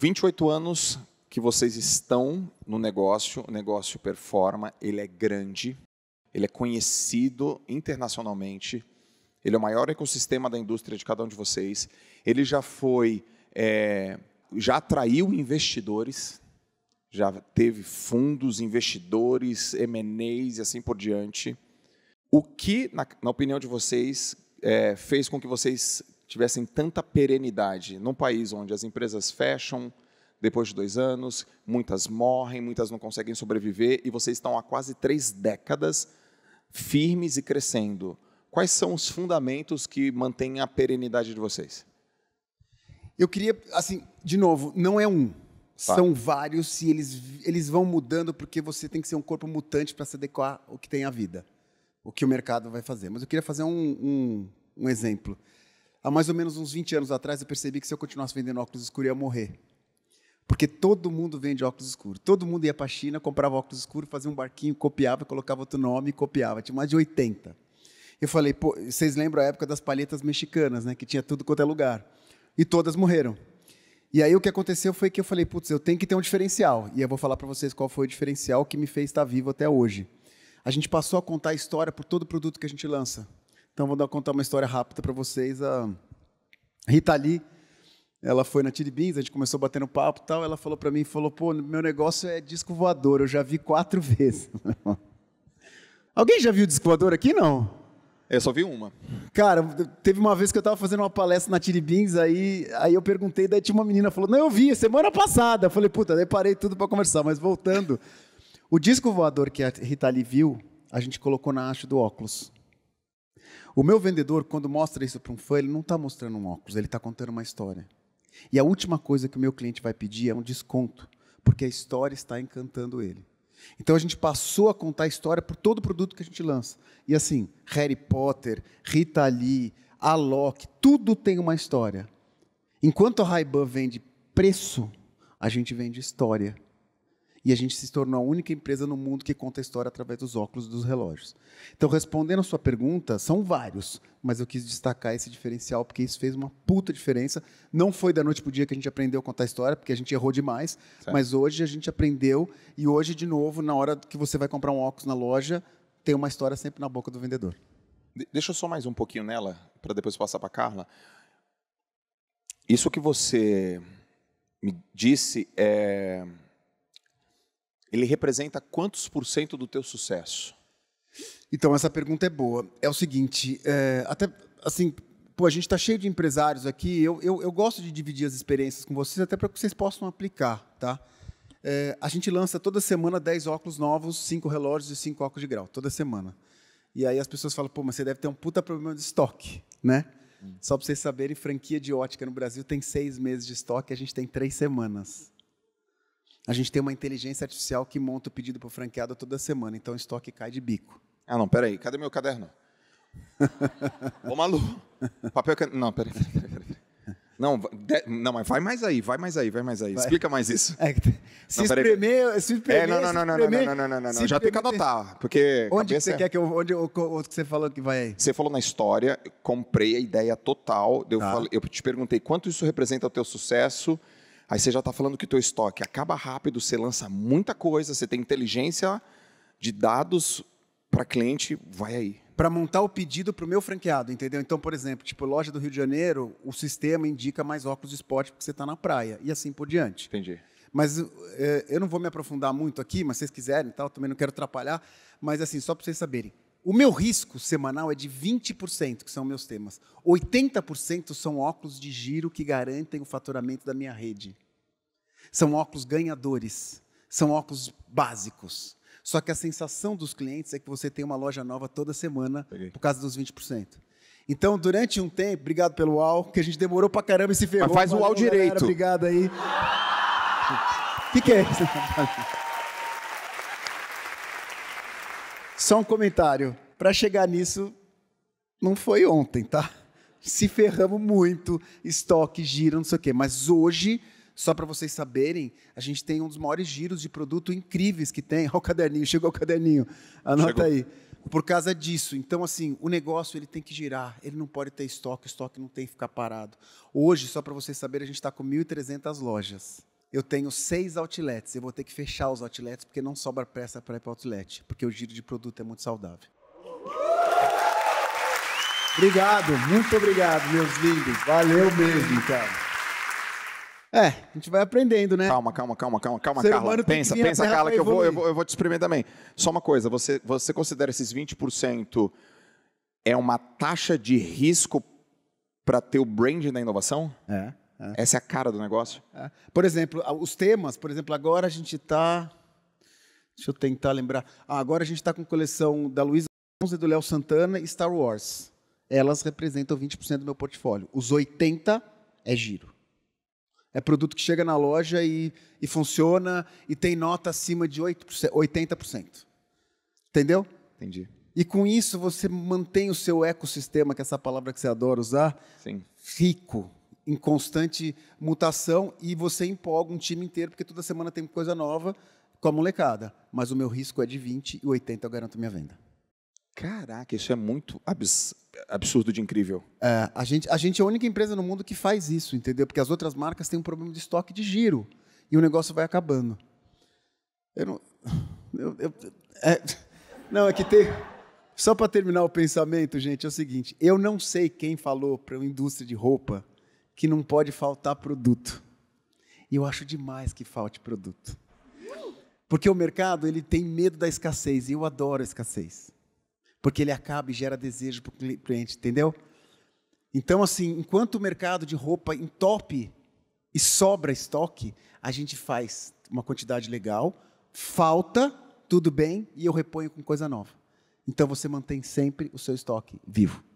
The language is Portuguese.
28 anos que vocês estão no negócio, o negócio performa, ele é grande, ele é conhecido internacionalmente, ele é o maior ecossistema da indústria de cada um de vocês, ele já foi, é, já atraiu investidores, já teve fundos, investidores, M&As e assim por diante. O que, na, na opinião de vocês, é, fez com que vocês tivessem tanta perenidade num país onde as empresas fecham depois de dois anos, muitas morrem, muitas não conseguem sobreviver, e vocês estão há quase três décadas firmes e crescendo. Quais são os fundamentos que mantêm a perenidade de vocês? Eu queria, assim, de novo, não é um. Tá. São vários e eles, eles vão mudando porque você tem que ser um corpo mutante para se adequar ao que tem a vida, o que o mercado vai fazer. Mas eu queria fazer um, um, um exemplo há mais ou menos uns 20 anos atrás, eu percebi que se eu continuasse vendendo óculos escuros, eu ia morrer. Porque todo mundo vende óculos escuros. Todo mundo ia para a China, comprava óculos escuros, fazia um barquinho, copiava, colocava outro nome e copiava. Tinha mais de 80. Eu falei, pô, vocês lembram a época das palhetas mexicanas, né? Que tinha tudo quanto é lugar. E todas morreram. E aí o que aconteceu foi que eu falei, putz, eu tenho que ter um diferencial. E eu vou falar para vocês qual foi o diferencial que me fez estar vivo até hoje. A gente passou a contar a história por todo produto que a gente lança. Então vou dar, contar uma história rápida para vocês. A Rita Lee, ela foi na Tiribins, a gente começou batendo papo e tal, ela falou para mim, falou, pô, meu negócio é disco voador, eu já vi quatro vezes. Alguém já viu disco voador aqui, não? Eu só vi uma. Cara, teve uma vez que eu estava fazendo uma palestra na Tiribins, aí, aí eu perguntei, daí tinha uma menina, falou, não, eu vi, semana passada. Eu falei, puta, daí parei tudo para conversar, mas voltando. O disco voador que a Rita Lee viu, a gente colocou na haste do óculos. O meu vendedor, quando mostra isso para um fã, ele não está mostrando um óculos, ele está contando uma história. E a última coisa que o meu cliente vai pedir é um desconto, porque a história está encantando ele. Então a gente passou a contar a história por todo produto que a gente lança. E assim, Harry Potter, Rita Lee, Alok, tudo tem uma história. Enquanto a Ray-Ban vende preço, a gente vende história. E a gente se tornou a única empresa no mundo que conta a história através dos óculos dos relógios. Então, respondendo a sua pergunta, são vários, mas eu quis destacar esse diferencial porque isso fez uma puta diferença. Não foi da noite para o dia que a gente aprendeu a contar a história, porque a gente errou demais, certo. mas hoje a gente aprendeu e hoje, de novo, na hora que você vai comprar um óculos na loja, tem uma história sempre na boca do vendedor. Deixa eu só mais um pouquinho nela, para depois passar para Carla. Isso que você me disse é ele representa quantos por cento do teu sucesso? Então, essa pergunta é boa. É o seguinte, é, até assim, pô, a gente está cheio de empresários aqui. Eu, eu, eu, gosto de dividir as experiências com vocês, até para que vocês possam aplicar, tá? É, a gente lança toda semana 10 óculos novos, 5 relógios e 5 óculos de grau, toda semana. E aí as pessoas falam, pô, mas você deve ter um puta problema de estoque, né? Hum. Só para vocês saberem, franquia de ótica no Brasil tem seis meses de estoque, a gente tem três semanas a gente tem uma inteligência artificial que monta o pedido para o franqueado toda semana, então o estoque cai de bico. Ah, não, peraí, cadê meu caderno? Ô, Malu, papel... Can... Não, peraí, peraí, peraí. peraí. Não, de, não, mas vai mais aí, vai mais aí, vai mais aí. Vai. Explica mais isso. É, se não, espremer, se espremer, é, não, não, não, não, não, não, não, não, não, Já tem que adotar, porque onde cabeça... É- você quer que eu, onde, o que você falou que vai aí? Você falou na história, comprei a ideia total. Eu, tá. falei, eu te perguntei quanto isso representa o teu sucesso Aí você já está falando que o teu estoque acaba rápido, você lança muita coisa, você tem inteligência de dados para cliente, vai aí. Para montar o pedido para o meu franqueado, entendeu? Então, por exemplo, tipo, loja do Rio de Janeiro, o sistema indica mais óculos de esporte porque você está na praia e assim por diante. Entendi. Mas eh, eu não vou me aprofundar muito aqui, mas se vocês quiserem, tal, também não quero atrapalhar, mas assim, só para vocês saberem. O meu risco semanal é de 20%, que são meus temas. 80% são óculos de giro que garantem o faturamento da minha rede. São óculos ganhadores, são óculos básicos. Só que a sensação dos clientes é que você tem uma loja nova toda semana Peguei. por causa dos 20%. Então, durante um tempo, obrigado pelo UAU, que a gente demorou pra caramba e se ferrou. Mas faz o UAU direito. Galera, obrigado aí. O que, que é isso? Só um comentário. Para chegar nisso, não foi ontem, tá? Se ferramos muito, estoque, giro, não sei o quê. Mas hoje, só para vocês saberem, a gente tem um dos maiores giros de produto incríveis que tem. Olha o caderninho, chegou o caderninho. Anota chegou. aí por causa disso. Então, assim, o negócio ele tem que girar, ele não pode ter estoque, o estoque não tem que ficar parado. Hoje, só para vocês saberem, a gente está com 1.300 lojas eu tenho seis outlets, eu vou ter que fechar os outlets porque não sobra peça para ir para outlet, porque o giro de produto é muito saudável. Obrigado, muito obrigado, meus lindos. Valeu mesmo, cara. É, a gente vai aprendendo, né? Calma, calma, calma, calma, calma, Carla. Pensa, pensa, Carla, que eu vou, eu vou, eu, vou, te exprimir também. Só uma coisa, você, você considera esses 20% é uma taxa de risco para ter o brand da inovação? É. É. Essa é a cara do negócio. É. Por exemplo, os temas, por exemplo, agora a gente está. Deixa eu tentar lembrar. Ah, agora a gente está com coleção da Luísa e do Léo Santana e Star Wars. Elas representam 20% do meu portfólio. Os 80% é giro. É produto que chega na loja e, e funciona e tem nota acima de 8%, 80%. Entendeu? Entendi. E com isso você mantém o seu ecossistema, que é essa palavra que você adora usar, Sim. rico, em constante mutação e você empolga um time inteiro, porque toda semana tem coisa nova com a molecada. Mas o meu risco é de 20 e 80 eu garanto minha venda. Caraca, isso é muito abs absurdo de incrível. É, a, gente, a gente é a única empresa no mundo que faz isso, entendeu? Porque as outras marcas têm um problema de estoque de giro e o negócio vai acabando. Eu não. Eu, eu, é, não, é que tem. Só para terminar o pensamento, gente, é o seguinte: eu não sei quem falou para a indústria de roupa que não pode faltar produto. E eu acho demais que falte produto. Porque o mercado, ele tem medo da escassez, e eu adoro a escassez. Porque ele acaba e gera desejo para o cliente, entendeu? Então, assim, enquanto o mercado de roupa entope e sobra estoque, a gente faz uma quantidade legal, falta, tudo bem, e eu reponho com coisa nova. Então, você mantém sempre o seu estoque vivo.